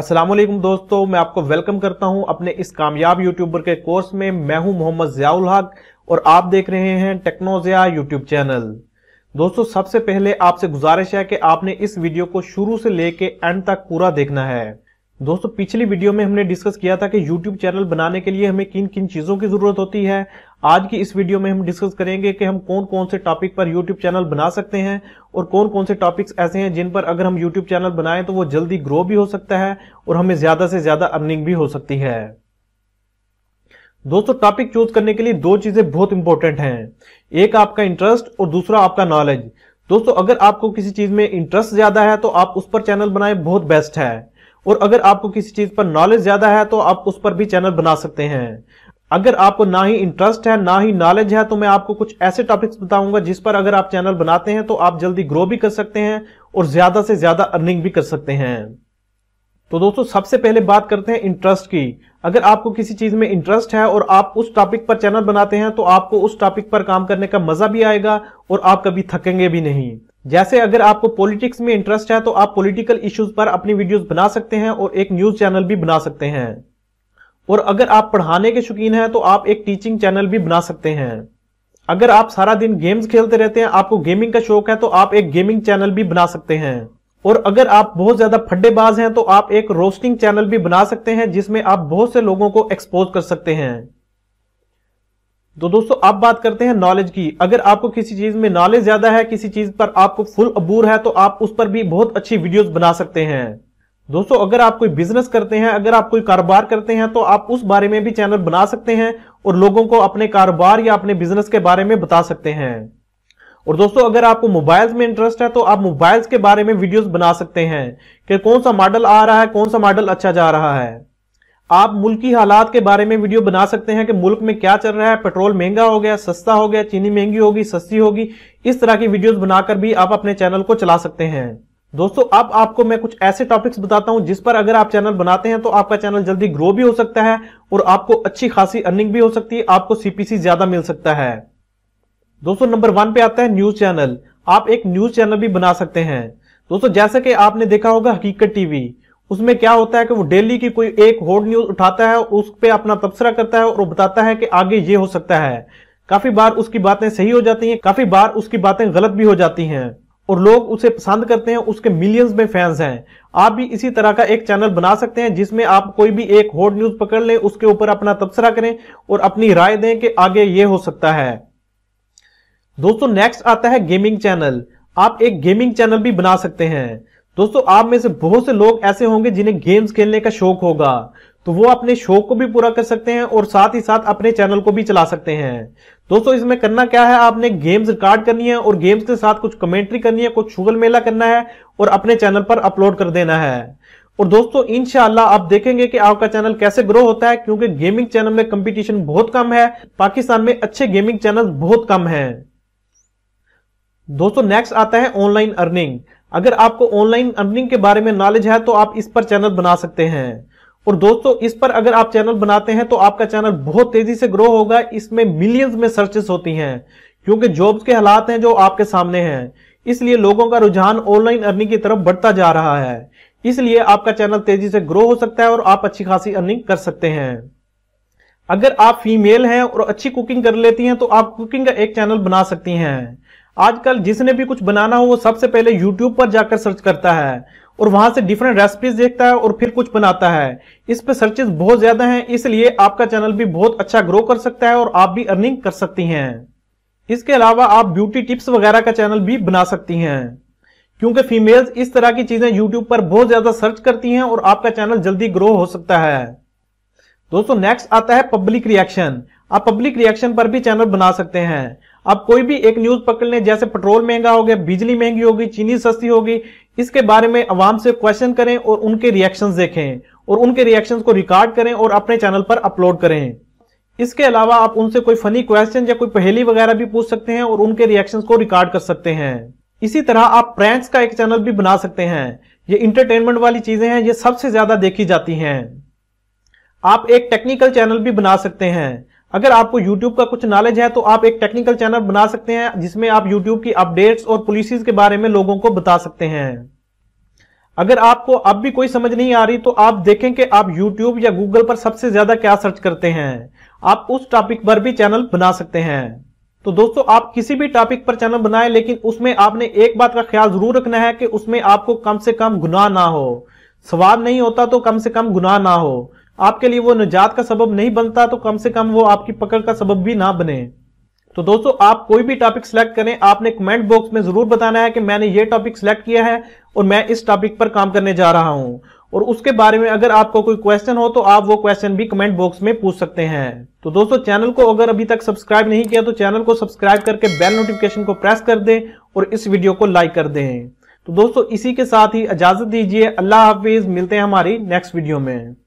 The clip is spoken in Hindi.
असलम दोस्तों मैं आपको वेलकम करता हूं अपने इस कामयाब यूट्यूबर के कोर्स में मैं हूं मोहम्मद जियाउल हक और आप देख रहे हैं टेक्नोजिया यूट्यूब चैनल दोस्तों सबसे पहले आपसे गुजारिश है कि आपने इस वीडियो को शुरू से लेके एंड तक पूरा देखना है दोस्तों पिछली वीडियो में हमने डिस्कस किया था कि YouTube चैनल बनाने के लिए हमें किन किन चीज़ों की ज़रूरत होती है आज की इस वीडियो में हम डिस्कस करेंगे कि हम कौन कौन से टॉपिक पर यूट्यूब चैनल बना सकते हैं और कौन कौन से टॉपिक्स ऐसे हैं जिन पर अगर हम यूट्यूब चैनल बनाएं तो वो जल्दी ग्रो भी हो सकता है और हमें ज्यादा से ज्यादा अर्निंग भी हो सकती है दोस्तों टॉपिक चूज करने के लिए दो चीजें बहुत इंपॉर्टेंट हैं एक आपका इंटरेस्ट और दूसरा आपका नॉलेज दोस्तों अगर आपको किसी चीज में इंटरेस्ट ज्यादा है तो आप उस पर चैनल बनाए बहुत बेस्ट है और अगर आपको किसी चीज पर नॉलेज ज्यादा है तो आप उस पर भी चैनल बना सकते हैं अगर आपको ना ही इंटरेस्ट है ना ही नॉलेज है तो मैं आपको कुछ ऐसे टॉपिक्स बताऊंगा जिस पर अगर आप चैनल बनाते हैं तो आप जल्दी ग्रो भी कर सकते हैं और ज्यादा से ज्यादा अर्निंग भी कर सकते हैं तो दोस्तों सबसे पहले बात करते हैं इंटरेस्ट की अगर आपको किसी चीज में इंटरेस्ट है और आप उस टॉपिक पर चैनल बनाते हैं तो आपको उस टॉपिक पर काम करने का मजा भी आएगा और आप कभी थकेंगे भी नहीं जैसे अगर आपको पॉलिटिक्स में इंटरेस्ट है तो आप पॉलिटिकल इश्यूज पर अपनी वीडियोस बना सकते हैं और एक न्यूज चैनल भी बना सकते हैं और अगर आप पढ़ाने के शौकीन हैं तो आप एक टीचिंग चैनल भी बना सकते हैं अगर आप सारा दिन गेम्स खेलते रहते हैं आपको गेमिंग का शौक है तो आप एक गेमिंग चैनल भी बना सकते हैं और अगर आप बहुत ज्यादा फड्डेबाज हैं तो आप एक रोस्टिंग चैनल भी बना सकते हैं जिसमें आप बहुत से लोगों को एक्सपोज कर सकते हैं तो दोस्तों आप बात करते हैं नॉलेज की अगर आपको किसी चीज में नॉलेज ज्यादा है किसी चीज पर आपको फुल अबूर है तो आप उस पर भी बहुत अच्छी वीडियोस बना सकते हैं दोस्तों अगर आप कोई बिजनेस करते हैं अगर आप कोई कारोबार करते हैं तो आप उस बारे में भी चैनल बना सकते हैं और लोगों को अपने कारोबार या अपने बिजनेस के बारे में बता सकते हैं और दोस्तों अगर आपको मोबाइल्स में इंटरेस्ट है तो आप मोबाइल्स के बारे में वीडियोस बना सकते हैं कि कौन सा मॉडल आ रहा है कौन सा मॉडल अच्छा जा रहा है आप मुल्क हालात के बारे में वीडियो बना सकते हैं कि मुल्क में क्या चल रहा है पेट्रोल महंगा हो गया सस्ता हो गया चीनी महंगी होगी सस्ती होगी इस तरह की वीडियोज बनाकर भी आप अपने चैनल को चला सकते हैं दोस्तों अब आपको मैं कुछ ऐसे टॉपिक्स बताता हूं जिस पर अगर आप चैनल बनाते हैं तो आपका चैनल जल्दी ग्रो भी हो सकता है और आपको अच्छी खासी अर्निंग भी हो सकती है आपको सीपीसी ज्यादा मिल सकता है दोस्तों नंबर वन पे आता है न्यूज चैनल आप एक न्यूज चैनल भी बना सकते हैं दोस्तों जैसा कि आपने देखा होगा हकीकत टीवी उसमें क्या होता है कि वो डेली की कोई एक होर्ड न्यूज उठाता है उस पर अपना तबसरा करता है और बताता है कि आगे ये हो सकता है काफी बार उसकी बातें सही हो जाती हैं काफी बार उसकी बातें गलत भी हो जाती हैं और लोग उसे पसंद करते हैं उसके मिलियंस में फैंस हैं आप भी इसी तरह का एक चैनल बना सकते हैं जिसमें आप कोई भी एक हॉट न्यूज पकड़ लें उसके ऊपर अपना तबसरा करें और अपनी राय दें कि आगे ये हो सकता है दोस्तों नेक्स्ट आता है गेमिंग चैनल आप एक गेमिंग चैनल भी बना सकते हैं दोस्तों आप में से बहुत से लोग ऐसे होंगे जिन्हें गेम्स खेलने का शौक होगा तो वो अपने शौक को भी पूरा कर सकते हैं और साथ ही साथ अपने चैनल को भी चला सकते हैं दोस्तों इसमें करना क्या है आपने गेम्स रिकॉर्ड करनी है और गेम्स के साथ कुछ कमेंट्री करनी है कुछ शुगल मेला करना है और अपने चैनल पर अपलोड कर देना है और दोस्तों इनशाला आप देखेंगे कि आपका चैनल कैसे ग्रो होता है क्योंकि गेमिंग चैनल में कंपटीशन बहुत कम है पाकिस्तान में अच्छे गेमिंग चैनल बहुत कम हैं दोस्तों नेक्स्ट आता है ऑनलाइन अर्निंग अगर आपको ऑनलाइन अर्निंग के बारे में नॉलेज है तो आप इस पर चैनल बना सकते हैं और दोस्तों इस पर अगर आप चैनल बनाते हैं तो आपका चैनल बहुत तेजी से ग्रो होगा इसमें मिलियंस में सर्चेस होती हैं क्योंकि जॉब्स के हालात हैं जो आपके सामने हैं इसलिए लोगों का रुझान ऑनलाइन अर्निंग की तरफ बढ़ता जा रहा है इसलिए आपका चैनल तेजी से ग्रो हो सकता है और आप अच्छी खासी अर्निंग कर सकते हैं अगर आप फीमेल हैं और अच्छी कुकिंग कर लेती हैं तो आप कुकिंग का एक चैनल बना सकती हैं आजकल जिसने भी कुछ बनाना हो वो सबसे पहले YouTube पर जाकर सर्च करता है और वहां से डिफरेंट रेसिपीज देखता है और फिर कुछ बनाता है इस पे सर्चेज बहुत ज्यादा हैं इसलिए आपका चैनल भी बहुत अच्छा ग्रो कर सकता है और आप भी अर्निंग कर सकती हैं इसके अलावा आप ब्यूटी टिप्स वगैरह का चैनल भी बना सकती हैं क्योंकि फीमेल्स इस तरह की चीजें यूट्यूब पर बहुत ज्यादा सर्च करती हैं और आपका चैनल जल्दी ग्रो हो सकता है दोस्तों नेक्स्ट आता है पब्लिक रिएक्शन आप पब्लिक रिएक्शन पर भी चैनल बना सकते हैं आप कोई भी एक न्यूज पकड़ लें जैसे पेट्रोल महंगा हो गया बिजली महंगी होगी चीनी सस्ती होगी इसके बारे में आवाम से क्वेश्चन करें और उनके रिएक्शंस देखें और उनके रिएक्शंस को रिकॉर्ड करें और अपने चैनल पर अपलोड करें इसके अलावा आप उनसे कोई फनी क्वेश्चन या कोई पहेली वगैरह भी पूछ सकते हैं और उनके रिएक्शन को रिकॉर्ड कर सकते हैं इसी तरह आप प्रैंक्स का एक चैनल भी बना सकते हैं ये इंटरटेनमेंट वाली चीजें हैं ये सबसे ज्यादा देखी जाती हैं आप एक टेक्निकल चैनल भी बना सकते हैं अगर आपको YouTube का कुछ नॉलेज है तो आप एक टेक्निकल चैनल बना सकते हैं जिसमें आप YouTube की अपडेट्स और पॉलिसीज के बारे में लोगों को बता सकते हैं अगर आपको अब भी कोई समझ नहीं आ रही तो आप देखें कि आप YouTube या Google पर सबसे ज्यादा क्या सर्च करते हैं आप उस टॉपिक पर भी चैनल बना सकते हैं तो दोस्तों आप किसी भी टॉपिक पर चैनल बनाए लेकिन उसमें आपने एक बात का ख्याल जरूर रखना है कि उसमें आपको कम से कम गुनाह ना हो स्वाद नहीं होता तो कम से कम गुनाह ना हो आपके लिए वो निजात का सबब नहीं बनता तो कम से कम वो आपकी पकड़ का सबब भी ना बने तो दोस्तों आप कोई भी टॉपिक सिलेक्ट करें आपने कमेंट बॉक्स में जरूर बताना है कि मैंने ये टॉपिक सिलेक्ट किया है और मैं इस टॉपिक पर काम करने जा रहा हूं और उसके बारे में अगर आपको कोई क्वेश्चन हो तो आप वो क्वेश्चन भी कमेंट बॉक्स में पूछ सकते हैं तो दोस्तों चैनल को अगर अभी तक सब्सक्राइब नहीं किया तो चैनल को सब्सक्राइब करके बेल नोटिफिकेशन को प्रेस कर दें और इस वीडियो को लाइक कर दें तो दोस्तों इसी के साथ ही इजाजत दीजिए अल्लाह हाफिज मिलते हैं हमारी नेक्स्ट वीडियो में